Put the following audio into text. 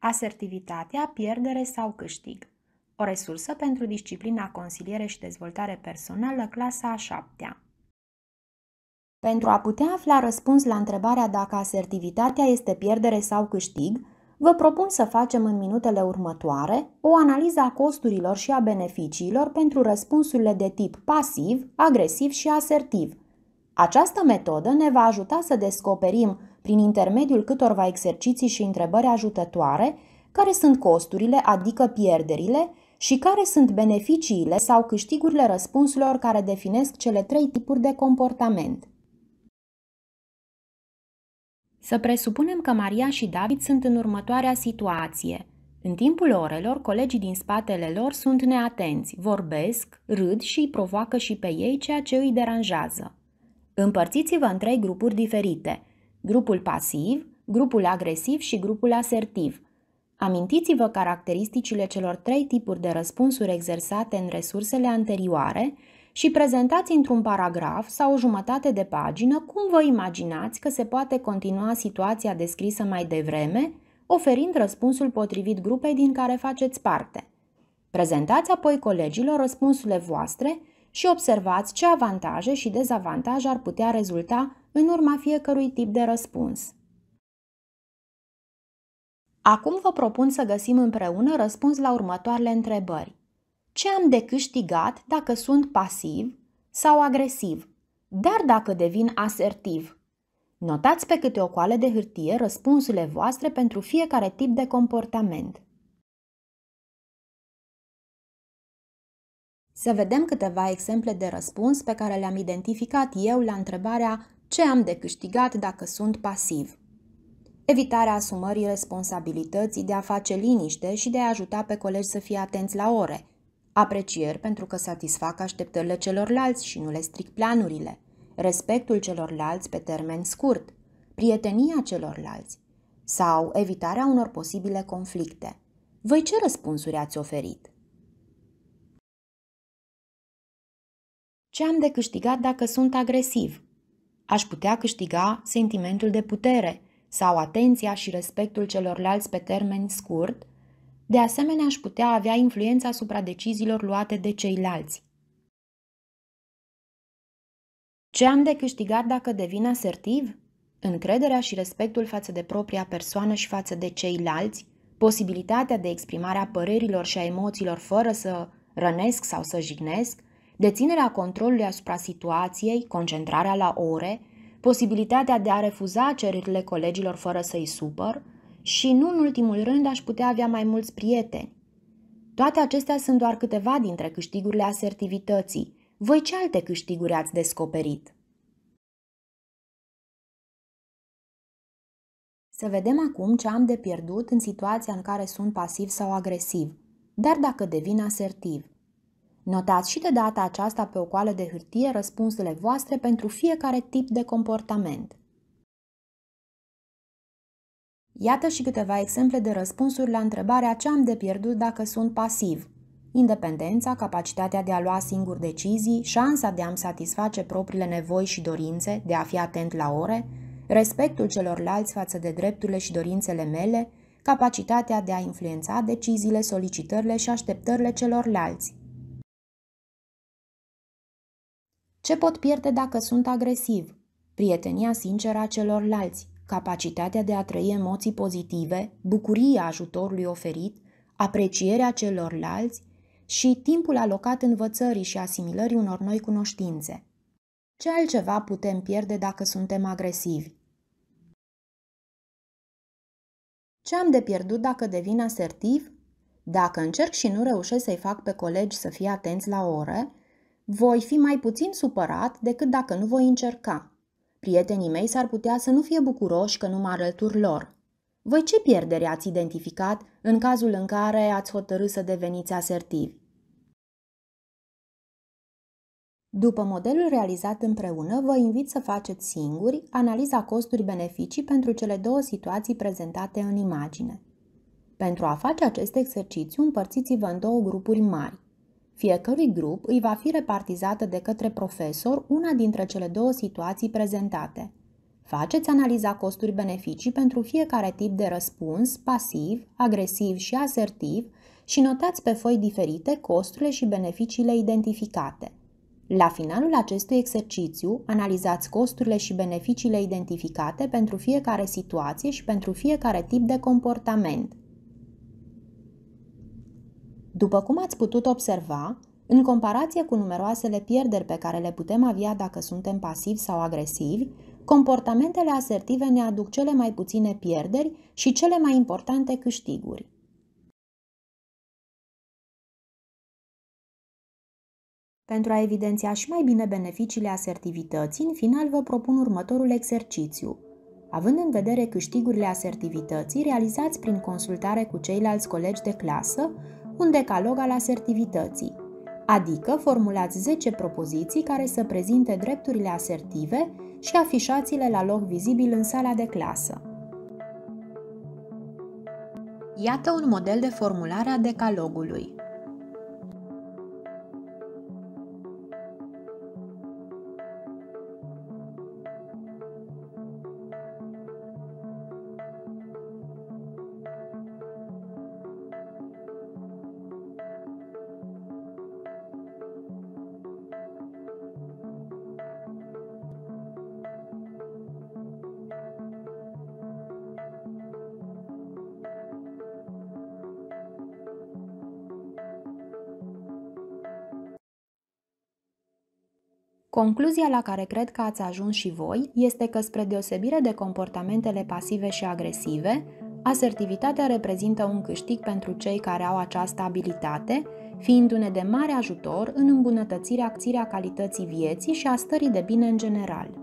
asertivitatea, pierdere sau câștig. O resursă pentru disciplina consiliere și dezvoltare personală, clasa a șaptea. Pentru a putea afla răspuns la întrebarea dacă asertivitatea este pierdere sau câștig, vă propun să facem în minutele următoare o analiză a costurilor și a beneficiilor pentru răspunsurile de tip pasiv, agresiv și asertiv. Această metodă ne va ajuta să descoperim prin intermediul câtorva exerciții și întrebări ajutătoare, care sunt costurile, adică pierderile, și care sunt beneficiile sau câștigurile răspunsurilor care definesc cele trei tipuri de comportament. Să presupunem că Maria și David sunt în următoarea situație. În timpul orelor, colegii din spatele lor sunt neatenți, vorbesc, râd și îi provoacă și pe ei ceea ce îi deranjează. Împărțiți-vă în trei grupuri diferite – grupul pasiv, grupul agresiv și grupul asertiv. Amintiți-vă caracteristicile celor trei tipuri de răspunsuri exersate în resursele anterioare și prezentați într-un paragraf sau o jumătate de pagină cum vă imaginați că se poate continua situația descrisă mai devreme, oferind răspunsul potrivit grupei din care faceți parte. Prezentați apoi colegilor răspunsurile voastre și observați ce avantaje și dezavantaje ar putea rezulta în urma fiecărui tip de răspuns. Acum vă propun să găsim împreună răspuns la următoarele întrebări. Ce am de câștigat dacă sunt pasiv sau agresiv, dar dacă devin asertiv? Notați pe câte o coale de hârtie răspunsurile voastre pentru fiecare tip de comportament. Să vedem câteva exemple de răspuns pe care le-am identificat eu la întrebarea ce am de câștigat dacă sunt pasiv. Evitarea asumării responsabilității de a face liniște și de a ajuta pe colegi să fie atenți la ore. Aprecieri pentru că satisfac așteptările celorlalți și nu le stric planurile. Respectul celorlalți pe termen scurt. Prietenia celorlalți. Sau evitarea unor posibile conflicte. Voi ce răspunsuri ați oferit? Ce am de câștigat dacă sunt agresiv? Aș putea câștiga sentimentul de putere sau atenția și respectul celorlalți pe termen scurt. De asemenea, aș putea avea influența asupra deciziilor luate de ceilalți. Ce am de câștigat dacă devin asertiv? Încrederea și respectul față de propria persoană și față de ceilalți, posibilitatea de exprimare a părerilor și a emoțiilor fără să rănesc sau să jignesc, deținerea controlului asupra situației, concentrarea la ore, posibilitatea de a refuza cererile colegilor fără să-i supăr și, nu în ultimul rând, aș putea avea mai mulți prieteni. Toate acestea sunt doar câteva dintre câștigurile asertivității. Voi ce alte câștiguri ați descoperit? Să vedem acum ce am de pierdut în situația în care sunt pasiv sau agresiv, dar dacă devin asertiv. Notați și de data aceasta pe o coală de hârtie răspunsurile voastre pentru fiecare tip de comportament. Iată și câteva exemple de răspunsuri la întrebarea ce am de pierdut dacă sunt pasiv. Independența, capacitatea de a lua singur decizii, șansa de a-mi satisface propriile nevoi și dorințe, de a fi atent la ore, respectul celorlalți față de drepturile și dorințele mele, capacitatea de a influența deciziile, solicitările și așteptările celorlalți. Ce pot pierde dacă sunt agresiv? Prietenia sinceră a celorlalți, capacitatea de a trăi emoții pozitive, bucuria ajutorului oferit, aprecierea celorlalți și timpul alocat învățării și asimilării unor noi cunoștințe. Ce altceva putem pierde dacă suntem agresivi? Ce am de pierdut dacă devin asertiv? Dacă încerc și nu reușesc să-i fac pe colegi să fie atenți la ore, voi fi mai puțin supărat decât dacă nu voi încerca. Prietenii mei s-ar putea să nu fie bucuroși că nu mă alătur lor. Voi ce pierdere ați identificat în cazul în care ați hotărât să deveniți asertivi? După modelul realizat împreună, vă invit să faceți singuri analiza costuri-beneficii pentru cele două situații prezentate în imagine. Pentru a face acest exercițiu, împărțiți-vă în două grupuri mari. Fiecărui grup îi va fi repartizată de către profesor una dintre cele două situații prezentate. Faceți analiza costuri-beneficii pentru fiecare tip de răspuns, pasiv, agresiv și asertiv și notați pe foi diferite costurile și beneficiile identificate. La finalul acestui exercițiu, analizați costurile și beneficiile identificate pentru fiecare situație și pentru fiecare tip de comportament. După cum ați putut observa, în comparație cu numeroasele pierderi pe care le putem avea dacă suntem pasivi sau agresivi, comportamentele asertive ne aduc cele mai puține pierderi și cele mai importante câștiguri. Pentru a evidenția și mai bine beneficiile asertivității, în final vă propun următorul exercițiu. Având în vedere câștigurile asertivității, realizați prin consultare cu ceilalți colegi de clasă un decalog al asertivității, adică formulați 10 propoziții care să prezinte drepturile asertive și afișați-le la loc vizibil în sala de clasă. Iată un model de formulare a decalogului. Concluzia la care cred că ați ajuns și voi este că, spre deosebire de comportamentele pasive și agresive, asertivitatea reprezintă un câștig pentru cei care au această abilitate, fiindu-ne de mare ajutor în îmbunătățirea acțirea calității vieții și a stării de bine în general.